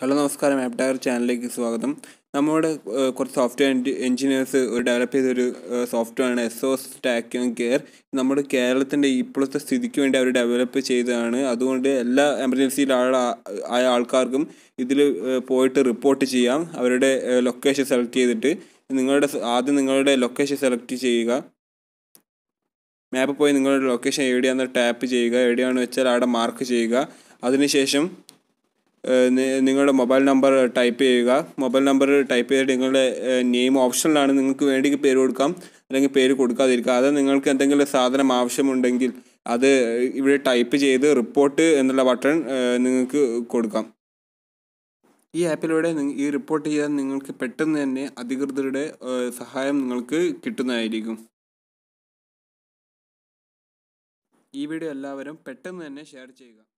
hello നമസ്കാരം app tyre ചാനലിലേക്ക് സ്വാഗതം നമ്മുടെ കുറച്ച് സോഫ്റ്റ്വെയർ എഞ്ചിനീയേഴ്സ് ഒരു ഡെവലപ്പ് ചെയ്തൊരു സോഫ്റ്റ്വെയറാണ് എസ് ഒ സ്റ്റാക്കിംഗ് കെയർ നമ്മുടെ കേരളത്തിൻ്റെ ഇപ്പോഴത്തെ സ്ഥിതിക്ക് വേണ്ടി അവർ ഡെവലപ്പ് ചെയ്തതാണ് അതുകൊണ്ട് എല്ലാ എമർജൻസിയിലുള്ള ആയ ആൾക്കാർക്കും ഇതിൽ പോയിട്ട് റിപ്പോർട്ട് ചെയ്യാം അവരുടെ ലൊക്കേഷൻ സെലക്ട് ചെയ്തിട്ട് നിങ്ങളുടെ ആദ്യം നിങ്ങളുടെ ലൊക്കേഷൻ സെലക്ട് ചെയ്യുക മാപ്പ് പോയി നിങ്ങളുടെ ലൊക്കേഷൻ എവിടെയാണെന്ന് ടാപ്പ് ചെയ്യുക എവിടെയാണെന്ന് വെച്ചാൽ അവിടെ മാർക്ക് ചെയ്യുക അതിനുശേഷം നിങ്ങളുടെ മൊബൈൽ നമ്പർ ടൈപ്പ് ചെയ്യുക മൊബൈൽ നമ്പർ ടൈപ്പ് ചെയ്ത് നിങ്ങളുടെ നെയിം ഓപ്ഷനിലാണ് നിങ്ങൾക്ക് വേണ്ടി പേര് കൊടുക്കാം അല്ലെങ്കിൽ പേര് കൊടുക്കാതിരിക്കുക അത് നിങ്ങൾക്ക് എന്തെങ്കിലും സാധനം ആവശ്യമുണ്ടെങ്കിൽ അത് ഇവിടെ ടൈപ്പ് ചെയ്ത് റിപ്പോർട്ട് എന്നുള്ള ബട്ടൺ നിങ്ങൾക്ക് കൊടുക്കാം ഈ ആപ്പിലൂടെ ഈ റിപ്പോർട്ട് ചെയ്യാൻ നിങ്ങൾക്ക് പെട്ടെന്ന് തന്നെ അധികൃതരുടെ സഹായം നിങ്ങൾക്ക് കിട്ടുന്നതായിരിക്കും ഈ വീഡിയോ എല്ലാവരും പെട്ടെന്ന് തന്നെ ഷെയർ ചെയ്യുക